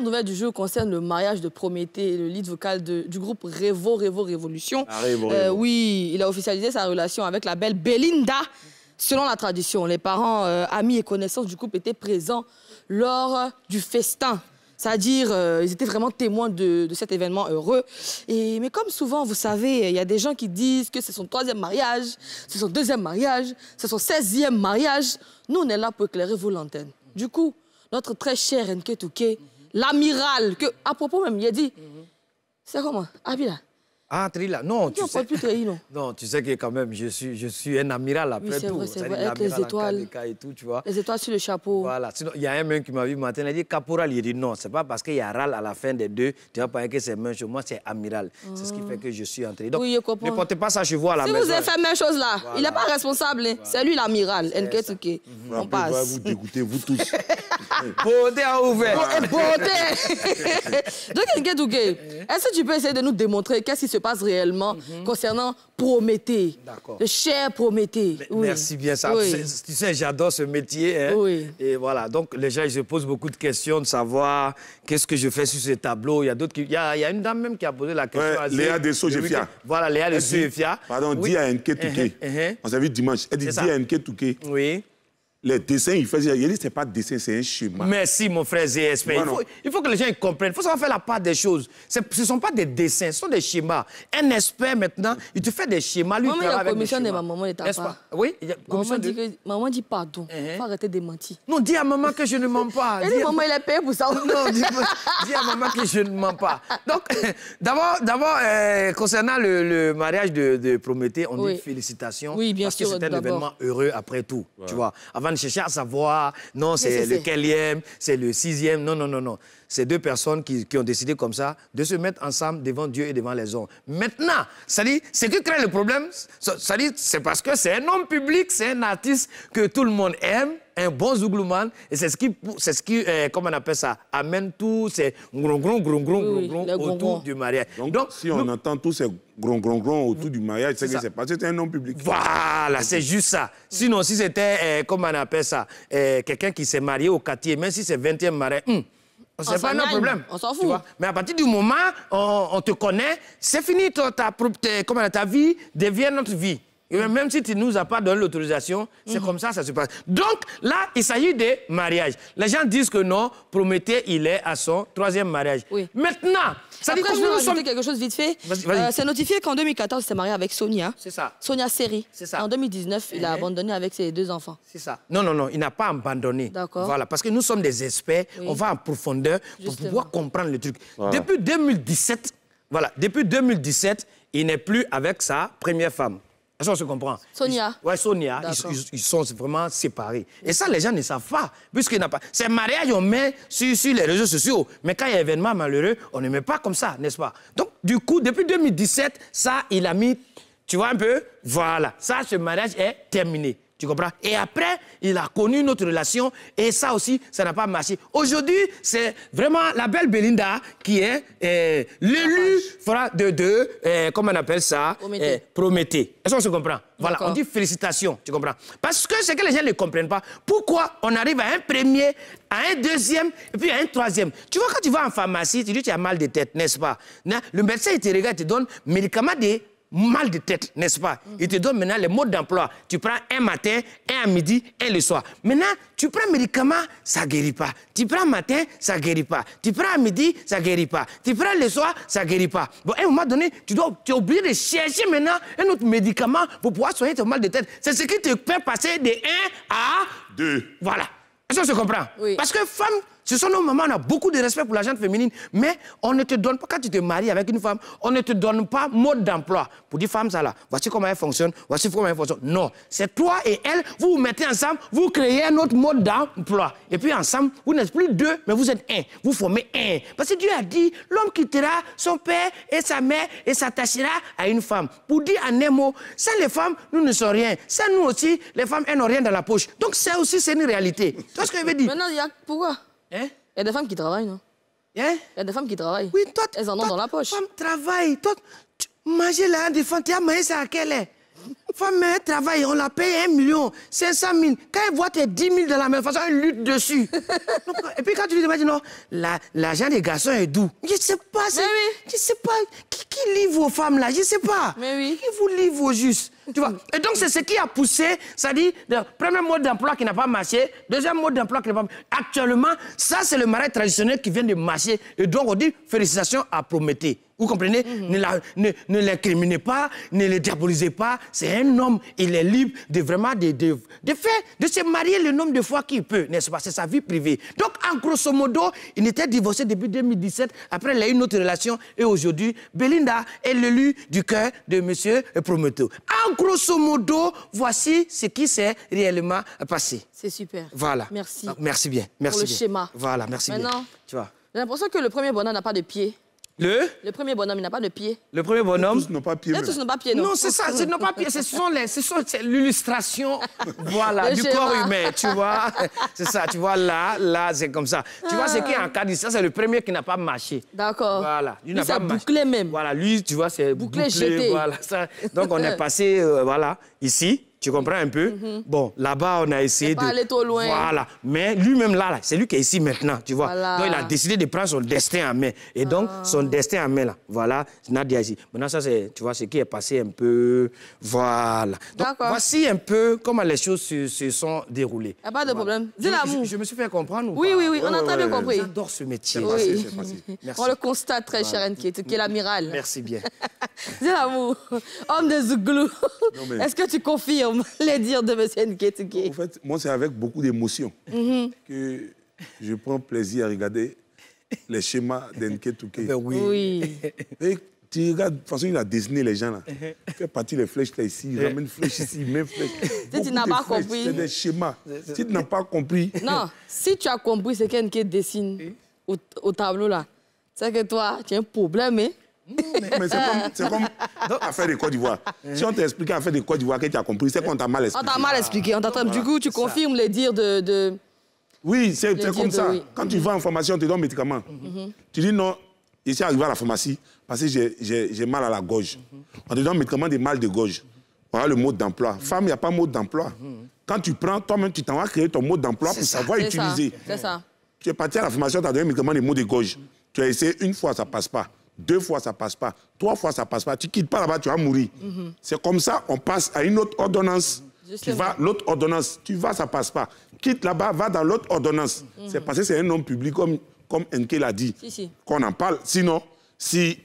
nouvelle du jeu concerne le mariage de Prométhée, le lead vocal du groupe Revo Revo Révolution. Ah, euh, oui, il a officialisé sa relation avec la belle Belinda. Selon la tradition, les parents, euh, amis et connaissances du couple étaient présents lors du festin. C'est-à-dire, euh, ils étaient vraiment témoins de, cet événement heureux. Et, mais comme souvent, vous savez, il y a des gens qui disent que c'est son troisième mariage, c'est son deuxième mariage, c'est son seizième mariage. Nous, on est là pour éclairer vos lanternes. Du coup, notre très cher Enke l'amiral, que à propos même, il a dit, c'est comment, Abila, ah, là non, tu, sais... Plus non Non, tu sais que quand même, je suis, je suis un amiral après oui, tout. Vrai, vrai. Avec les étoiles. Les étoiles sur le chapeau. Voilà. il y a un mec qui m'a vu matin, il a dit caporal. Il a dit non, c'est pas parce qu'il y a ral à la fin des deux, tu vas pas que c'est même moi, c'est amiral. C'est ce qui fait que je suis entré. Donc, ne portez pas ça chez vous à la si maison. Si vous avez fait la même chose là, il n'est pas responsable. Hein. C'est lui l'amiral. Mhm. On passe. va vous dégoûter, vous tous. Beauté à ouvert. Beauté. Donc, Est-ce que tu peux essayer de nous démontrer qu'est-ce qui se passe réellement mhm. concernant Prométhée. Le cher Prométhée. Merci bien, ça. Tu sais, j'adore ce métier. Hein? Et voilà, donc les gens, ils se posent beaucoup de questions de savoir qu'est-ce que je fais sur ce tableau. Il y a d'autres qui... Il y, a, une dame même qui a posé la question. Ouais, Léa Dessau-Gefia. Voilà, Léa Dessau-Gefia. Pardon, dis à Nketouké. Uh-huh, uh-huh. On s'est vu dimanche. Elle dit, dis à Oui les dessins, il fait. Il dit, c'est pas dessin, c'est un schéma. Merci, mon frère ZSP. Il faut, il faut, que les gens comprennent. Il faut savoir faire la part des choses. Ce ne sont pas des dessins, ce sont des schémas. Un expert, maintenant, il te fait des schémas. Lui, maman, il la commission de ma maman n'est pas. Oui, il y a maman, dit que, maman dit pardon. Il hein, hein? faut arrêter de mentir. Non, dis à maman que je ne mens pas. Elle dit, maman, il est payé pour ça. Non, dis, à maman que je ne mens pas. Donc, d'abord, d'abord euh, concernant le, mariage de, de Prométhée, on dit félicitations. Oui, bien parce sûr. Parce que c'était un événement heureux après tout, tu vois. Avant chercher à savoir, non, c'est le quatrième, c'est le sixième. Non, non, non, non. C'est deux personnes qui, qui, ont décidé comme ça de se mettre ensemble devant Dieu et devant les hommes. Maintenant, ça dit, ce qui crée le problème, ça dit, c'est parce que c'est un homme public, c'est un artiste que tout le monde aime un bon zouglouman. Et c'est ce qui, c'est ce qui comme euh, comment on appelle ça, amène tous ces gros, gros, gros, autour du mariage. Donc, si on entend tous ces gros, gros autour du mariage, c'est que c'est pas c'est un homme public. Voilà, c'est juste ça. Sinon, si c'était, comme euh, comment on appelle ça, euh, quelqu'un qui s'est marié au quartier, même si c'est 20e mariage, hum, c'est pas notre problème. On s'en fout. Mais à partir du moment où on, te connaît, c'est fini. Ta, ta, ta, vie devient notre vie. Même si tu ne nous as pas donné l'autorisation, c'est mhm. comme ça, ça se passe. Donc là, il s'agit de mariage. Les gens disent que non, Prométhée, il est à son troisième mariage. Maintenant, ça Après, dit que je nous sommes... quelque chose vite fait. Euh, c'est notifié qu'en 2014, il s'est marié avec Sonia. C'est ça. Sonia Seri. C'est ça. En 2019, il a eh. abandonné avec ses deux enfants. C'est ça. Non, non, non, il n'a pas abandonné. D'accord. Voilà, parce que nous sommes des experts, on va en profondeur pour pouvoir comprendre le truc. Depuis 2017, voilà, depuis 2017, il n'est plus avec sa première femme se comprend Sonia. ouais, Sonia. Ils, sont vraiment séparés. Et ça, les gens ne savent pas, n'a pas. Ces mariages, on met sur, sur, les réseaux sociaux. Mais quand il y a un événement malheureux, on ne met pas comme ça, n'est-ce pas Donc, du coup, depuis 2017, ça, il a mis. Tu vois un peu Voilà. Ça, ce mariage est terminé. Tu comprends Et après, il a connu notre relation et ça aussi, ça n'a pas marché. Aujourd'hui, c'est vraiment la belle Belinda qui est eh, l'élu de, de eh, comment on appelle ça eh, Prométhée. Est-ce qu'on se comprend Voilà, on dit félicitations, tu comprends Parce que c'est que les gens ne comprennent pas. Pourquoi on arrive à un premier, à un deuxième et puis à un troisième Tu vois, quand tu vas en pharmacie, tu dis tu as mal de tête, n'est-ce pas hein? Le médecin, il te regarde, il te donne médicament de mal de tête, n'est-ce pas Il te donne maintenant les modes d'emploi. Tu prends un matin, un à midi, un le soir. Maintenant, tu prends médicament, ça guérit pas. Tu prends matin, ça guérit pas. Tu prends à midi, ça guérit pas. Tu prends le soir, ça guérit pas. Bon, à un moment donné, tu dois, tu es obligé de chercher maintenant un autre médicament pour pouvoir soigner ton mal de tête. C'est ce qui te fait passer de 1 à 2. Voilà. Est-ce se comprend Oui. Parce que femme, ce sont nos mamans, on a beaucoup de respect pour la gente féminine, mais on ne te donne pas, quand tu te maries avec une femme, on ne te donne pas mode d'emploi pour dire femme, ça là, voici comment elle fonctionne, voici comment elle fonctionne. Non, c'est toi et elle, vous vous mettez ensemble, vous créez un autre mode d'emploi. Et puis ensemble, vous n'êtes plus deux, mais vous êtes un. Vous formez un. Parce que Dieu a dit, l'homme quittera son père et sa mère et s'attachera à une femme. Pour dire en un mot, sans les femmes, nous ne sommes rien. Sans nous aussi, les femmes, elles n'ont rien dans la poche. Donc ça aussi, c'est une réalité. Tu vois ce que je veux dire Maintenant, il Pourquoi il hein? y a des femmes qui travaillent, non Il hein? y a des femmes qui travaillent. Oui, toi, elles en ont dans la poche. Femme travaille. Toi, tu, la là, des femmes, tu as mangé ça à quelle heure Femme, travaille, on la paye 1 million, 500 000. Quand elle voit tes 10 000 de la même façon, elle lutte dessus. et puis quand tu lui demandes, non, l'argent des garçons est doux. Je ne sais pas. Oui. Je sais pas. Qui, livre aux femmes là Je ne sais pas. Mais oui. Qui vous livre au juste et donc, c'est ce qui a poussé, ça dit premier mode d'emploi qui n'a pas marché, deuxième mode d'emploi qui n'a pas Actuellement, ça, c'est le marais traditionnel qui vient de marcher. Et donc, on dit félicitations à Prométhée. Vous comprenez mhm. Ne, l'incriminez pas, ne le diabolisez pas. C'est un homme, il est libre de vraiment de, de, faire, de se marier le nombre de fois qu'il peut, n'est-ce pas C'est sa vie privée. Donc, en grosso modo, il était divorcé depuis 2017. Après, il a eu une autre relation. Et aujourd'hui, Belinda est l'élu du cœur de M. Prometo. En grosso modo, voici ce qui s'est réellement passé. C'est super. Voilà. Merci. Ah, merci bien. Merci Pour le schéma. Voilà, merci Maintenant, bien. Tu vois. J'ai l'impression que le premier bonheur n'a pas de pied. Le Le premier bonhomme, il n'a pas de pied. Le premier bonhomme Ils n'ont pas pied. pas pied, non. Non, c'est ça, ils n'ont pas pied. Ce sont l'illustration, voilà, du corps humain, tu vois. C'est ça, tu vois, là, là, c'est comme ça. Tu vois, c'est qui en cas ça, c'est le premier qui n'a pas marché. D'accord. Voilà. il n'a pas bouclé même. Voilà, lui, tu vois, c'est bouclé, jeté. Donc, on est passé, euh, voilà, ici. Tu comprends un peu mhm. Bon, là-bas, on a essayé de... aller trop loin. Voilà. Mais lui-même, là, c'est lui qui est ici maintenant, tu vois. Donc, il a décidé de prendre son destin en main. Et donc, ah. son destin en main, là, voilà, Nadia ici. Maintenant, ça, c'est, tu vois, ce qui est passé un peu... Voilà. voici un peu comment les choses se, sont déroulées. pas de problème. Je, me suis fait comprendre Oui, oui, oui, on a très bien oh, compris. J'adore ce métier. Oui. On le constate, très chère cher qui est l'amiral. Merci bien. Dis Homme de Zouglou, est-ce que tu confies les dires de M. Nketuke. En fait, moi, c'est avec beaucoup d'émotion mhm. que je prends plaisir à regarder les schémas d'Nketuke. Eh ben oui. oui. tu regardes, de toute façon, il a dessiné les gens là. Il fait partie les flèches là ici, il eh. ramène flèche ici, même flèche. tu n'as pas compris. C'est des schémas. tu n'as pas compris. Non, si tu as compris ce qu'Nke dessine eh. au, au tableau là, c'est que toi, tu as un problème, hein? mais, c'est comme, comme affaire de Côte d'Ivoire. Si on t'explique affaire de Côte d'Ivoire que tu as compris, c'est qu'on t'a mal expliqué. On t'a mal expliqué. du coup, tu confirmes les dires de... Oui, c'est comme ça. Quand tu vas en pharmacie, on te donne un médicament. Mm-hmm. Tu dis non, je suis arrivé à la pharmacie parce que j'ai mal à la gorge. Mm-hmm. On te donne un médicament de mal de gorge. Voilà le mode d'emploi. Mm-hmm. Femme, il n'y a pas mode d'emploi. Quand tu prends, toi-même, tu t'en vas créer ton mode d'emploi pour savoir utiliser. C'est ça. Tu es parti à la formation, tu as donné un médicament de mal de gorge. Tu as essayé une fois, ça ne passe pas deux fois ça passe pas, trois fois ça passe pas, tu quittes pas là-bas, tu vas mourir. C'est comme ça, on passe à une autre ordonnance. Tu vas, l'autre ordonnance, tu vas, ça passe pas. Quitte là-bas, va dans l'autre ordonnance. C'est parce que c'est un homme public, comme, comme Enke l'a dit, qu'on en parle. Sinon, si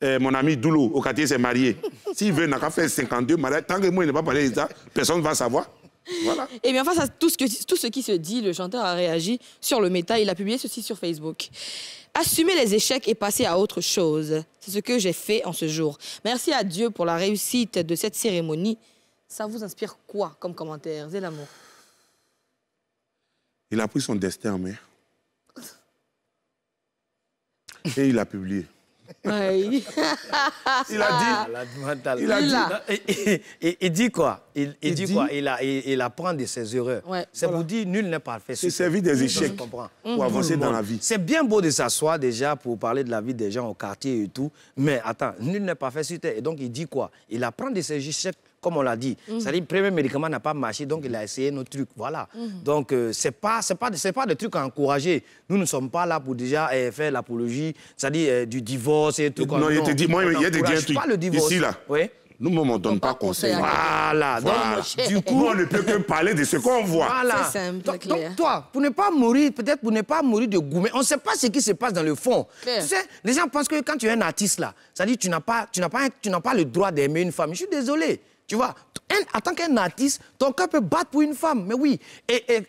eh, mon ami Doulou, au quartier, s'est marié, s'il veut, n'a qu'à faire 52 mariages, tant que moi, il n'est pas parlé de ça, personne ne va savoir. Voilà. Et eh bien face à tout ce, tout ce qui se dit, le chanteur a réagi sur le méta. Il a publié ceci sur Facebook. Assumer les échecs et passer à autre chose, c'est ce que j'ai fait en ce jour. Merci à Dieu pour la réussite de cette cérémonie. Ça vous inspire quoi comme commentaire, l'amour Il a pris son destin en main. et il a publié il a dit. Ah, il a dit. dit quoi il, dit, quoi il, a, il, apprend de ses erreurs. C'est pour dire nul n'est parfait. C'est servi des échecs mm. avancer dans la vie. C'est bien beau de s'asseoir déjà pour parler de la vie des gens au quartier et tout, mais attends, nul n'est parfait sur terre. Et donc il dit quoi Il apprend de ses échecs comme on l'a dit. ça mhm. C'est-à-dire, le premier médicament n'a pas marché, donc il a essayé nos trucs. Voilà. Mhm. Donc, euh, c'est ce n'est pas, c'est pas des trucs à encourager. Nous ne sommes pas là pour déjà eh, faire l'apologie, c'est-à-dire eh, du divorce et tout. Non, non il te dit, moi, il y a des pas le divorce. Ici, là. Nous, on ne donne pas conseil. Voilà. voilà. du coup, on ne peut que parler de ce qu'on voit. Voilà. donc, toi, pour ne pas mourir, peut-être pour ne pas mourir de goût, on ne sait pas ce qui se passe dans le fond. Tu sais, les gens pensent que quand tu es un artiste, là, ça dit tu n'as pas, tu pas, tu pas le droit d'aimer une femme. Je suis désolé. Tu vois, en tant qu'un artiste, ton cœur peut battre pour une femme, mais oui. Et,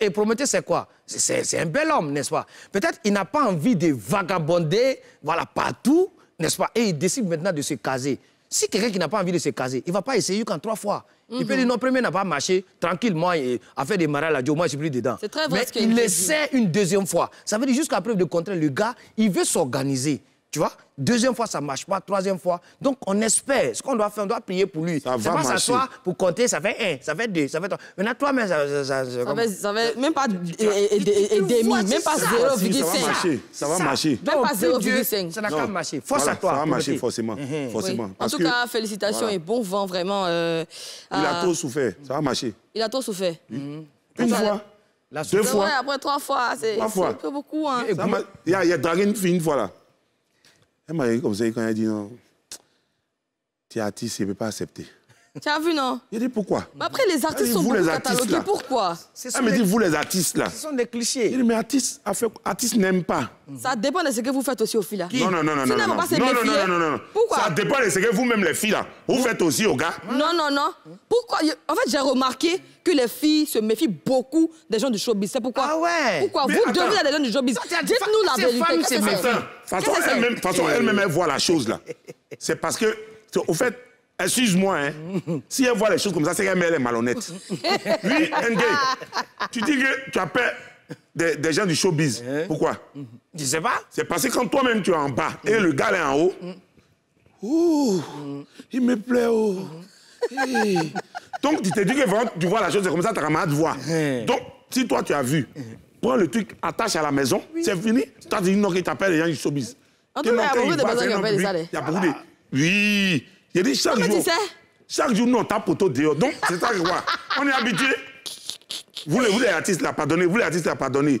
et, c'est quoi C'est un bel homme, n'est-ce pas Peut-être il n'a pas envie de vagabonder, voilà, partout, n'est-ce pas Et il décide maintenant de se caser. Si quelqu'un qui n'a pas envie de se caser, il ne va pas essayer qu'en trois fois. Il peut mhm. dire non, premier n'a pas marché, tranquillement, il a fait des mariages à au moi je suis plus dedans. Très vrai Mais il essaie une deuxième fois. Ça veut dire jusqu'à preuve de contraire, le gars, il veut s'organiser. Tu vois Deuxième fois, ça ne marche pas. Troisième fois. Donc, on espère. Ce qu'on doit faire, on doit prier pour lui. Ça va pas s'asseoir pour compter, ça fait un, ça fait deux, ça fait trois. Maintenant, toi, mais ça... Ça, ça, ça, même pas même pas Ça va marcher. Ça va marcher. Même pas 0,5. Ça n'a qu'à marcher. Force à toi. Ça va marcher, forcément. Hein, hein. En tout cas, félicitations et bon vent, vraiment. Euh, il a trop souffert. Ça va marcher. Il a trop souffert. Hein. Une fois. La deux fois. après trois fois, c'est beaucoup. Il y, a, a dragué une fois là. Elle m'a dit comme ça, quand elle dit non, tu es artiste, il ne peut pas accepter. Tu as vu, non Il dit pourquoi mais bah, Après, les artistes sont beaucoup catalogués. Pourquoi Elle me dit, vous les artistes là. Ce sont des clichés. Il dit, mais artistes, n'aime n'aiment pas. Ça dépend de ce que vous faites aussi aux filles là. Non, non, non, non. non, pas non, non, non, non, non, non. Pourquoi Ça dépend de ce que vous-même les filles là, vous faites aussi aux gars. Non, non, non. Pourquoi En fait, j'ai remarqué, que les filles se méfient beaucoup des gens du showbiz. C'est pourquoi ah ouais. Pourquoi vous devez être des gens du showbiz Dites-nous la vérité. Femme c'est façon, elle-même, façon, eh. elle-même, voit la chose, là. C'est parce que, au fait, excuse-moi, hein. si elle voit les choses comme ça, c'est qu'elle est malhonnête. Lui, gay. tu dis que tu appelles des, des, gens du showbiz. Eh. Pourquoi Je sais pas. C'est parce que quand toi-même, tu es en bas et le gars, est en haut, mm. Ouh, il me plaît, oh. Mm. Eh. Donc, tu t'es dit que tu vois la chose, c'est comme ça, ta de voir. Eh. Donc, si toi, tu as vu, eh. prends le truc, attache à la maison, c'est fini. Toi, tu dis non, il t'appelle, les gens, ils s'obéissent. En tout cas, il y a beaucoup de personnes qui appellent ça. Il y a beaucoup de. Oui. Il dit chaque jour. Tu sais? Chaque jour, on ta dehors. Donc, c'est ça que je vois. On est habitué. Vous, les, vous, artistes, la pardonnez. Vous, les artistes, la pardonnez.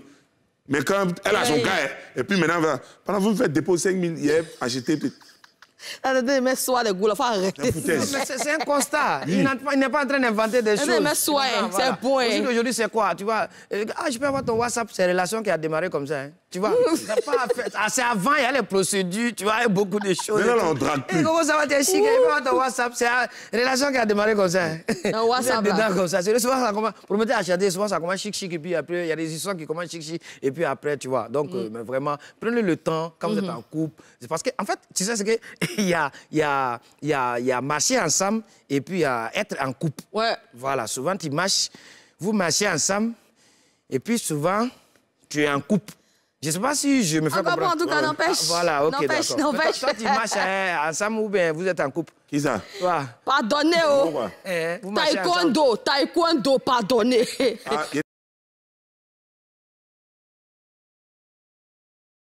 Mais quand elle a son gars, hein, et puis maintenant, pendant que vous me faites dépôt 5 000 hier, acheter mais soit de goût, C'est un constat. Il n'est pas en train d'inventer des choses. Mais soit, c'est un point. Aujourd'hui, c'est quoi Tu vois, euh, ah, je peux avoir ton WhatsApp, c'est relation qui a démarré comme ça. Hein. Tu vois, ah, c'est avant, il y a les procédures, tu vois, il y a beaucoup de choses. Mais là on drague plus. Et comment ça va, t'es chic, eh, ton WhatsApp, c'est une relation qui a démarré comme ça. Un WhatsApp. Dedans, comme ça. C'est souvent, ça commence, pour me dire, acheter, souvent, ça commence chic, chic, et puis après, il y a des histoires qui commencent chic, chic, et puis après, tu vois. Donc, mm. euh, mais vraiment, prenez le temps quand vous êtes mm-hmm. en couple. Parce que, en fait, tu sais, c'est qu'il y a, y, a, y, y a marcher ensemble, et puis il être en couple. Ouais. Voilà, souvent, tu marches, vous marchez ensemble, et puis souvent, tu es en couple. Je ne sais pas si je me fais Encore comprendre. en tout cas, n'empêche. Ah, voilà, ok, N'empêche, n'empêche. Toi, tu marches hein, ensemble ou bien vous êtes en couple Qui ça Pardonnez, oh. Eh, vous taekwondo, taekwondo, pardonnez. Ah,